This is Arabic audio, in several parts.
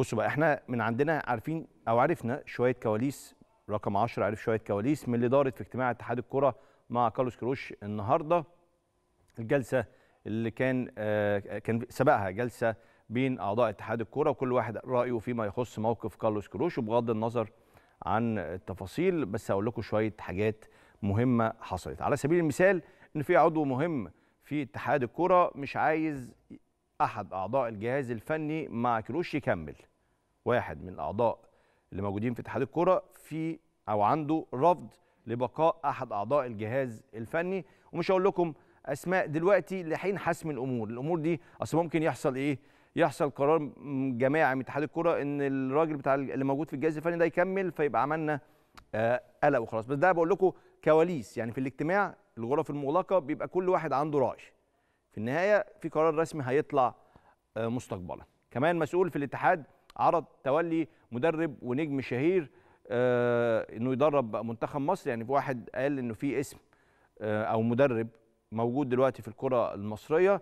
بصوا بقى احنا من عندنا عارفين او عرفنا شويه كواليس رقم 10 عرف شويه كواليس من اللي دارت في اجتماع اتحاد الكره مع كارلوس كروش النهارده الجلسه اللي كان آه كان سبقها جلسه بين اعضاء اتحاد الكره وكل واحد رايه فيما يخص موقف كارلوس كروش وبغض النظر عن التفاصيل بس هقول لكم شويه حاجات مهمه حصلت على سبيل المثال ان في عضو مهم في اتحاد الكره مش عايز احد اعضاء الجهاز الفني ما كروش يكمل واحد من الاعضاء اللي موجودين في اتحاد الكره في او عنده رفض لبقاء احد اعضاء الجهاز الفني ومش هقول لكم اسماء دلوقتي لحين حسم الامور الامور دي اصل ممكن يحصل ايه يحصل قرار جماعي من اتحاد الكره ان الراجل بتاع اللي موجود في الجهاز الفني ده يكمل فيبقى عملنا آه، قلق وخلاص بس ده بقول لكم كواليس يعني في الاجتماع الغرف المغلقه بيبقى كل واحد عنده راي في النهايه في قرار رسمي هيطلع آه، مستقبلا كمان مسؤول في الاتحاد عرض تولي مدرب ونجم شهير آه، انه يدرب منتخب مصر يعني في واحد قال انه في اسم آه، او مدرب موجود دلوقتي في الكره المصريه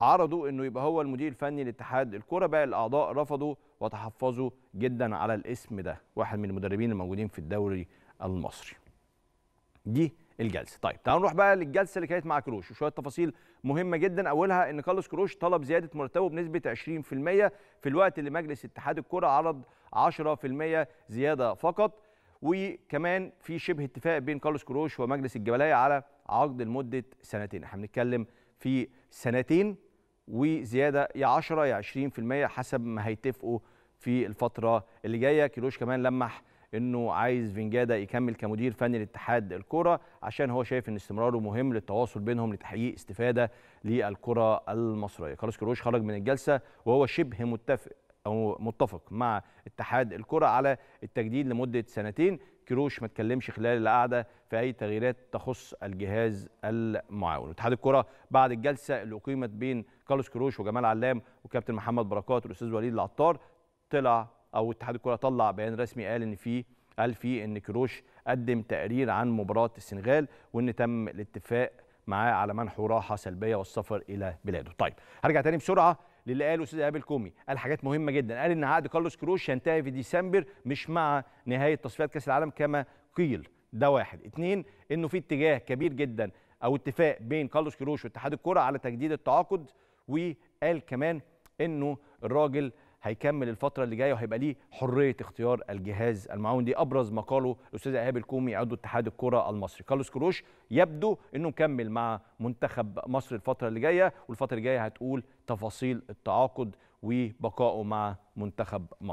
عرضوا انه يبقى هو المدير الفني لاتحاد الكره باقي الاعضاء رفضوا وتحفظوا جدا على الاسم ده واحد من المدربين الموجودين في الدوري المصري دي الجلسه طيب تعالوا نروح بقى للجلسه اللي كانت مع كروش وشويه تفاصيل مهمه جدا اولها ان كارلوس كروش طلب زياده مرتبه بنسبه 20% في الوقت اللي مجلس اتحاد الكره عرض 10% زياده فقط وكمان في شبه اتفاق بين كارلوس كروش ومجلس الجبلايه على عقد لمده سنتين احنا بنتكلم في سنتين وزياده يا 10 يا 20% حسب ما هيتفقوا في الفتره اللي جايه كروش كمان لمح انه عايز فينجادا يكمل كمدير فني لاتحاد الكره عشان هو شايف ان استمراره مهم للتواصل بينهم لتحقيق استفاده للكره المصريه كارلوس كروش خرج من الجلسه وهو شبه متفق او متفق مع اتحاد الكره على التجديد لمده سنتين كروش ما اتكلمش خلال القعده في اي تغييرات تخص الجهاز المعاون اتحاد الكره بعد الجلسه اللي اقيمت بين كارلوس كروش وجمال علام وكابتن محمد بركات والاستاذ وليد العطار طلع او اتحاد الكره طلع بيان رسمي قال ان في قال فيه ان كروش قدم تقرير عن مباراه السنغال وان تم الاتفاق معاه على منحه راحه سلبيه والسفر الى بلاده. طيب هرجع تاني بسرعه للي قاله الاستاذ ايهاب الكومي قال حاجات مهمه جدا قال ان عقد كارلوس كروش ينتهي في ديسمبر مش مع نهايه تصفيات كاس العالم كما قيل ده واحد اتنين انه في اتجاه كبير جدا او اتفاق بين كارلوس كروش واتحاد الكره على تجديد التعاقد وقال كمان انه الراجل هيكمل الفتره اللي جايه وهيبقى ليه حريه اختيار الجهاز المعاون دي ابرز ما قاله الاستاذ ايهاب الكومي عضو اتحاد الكره المصري كارلوس كروش يبدو انه مكمل مع منتخب مصر الفتره اللي جايه والفتره اللي جايه هتقول تفاصيل التعاقد وبقائه مع منتخب مصر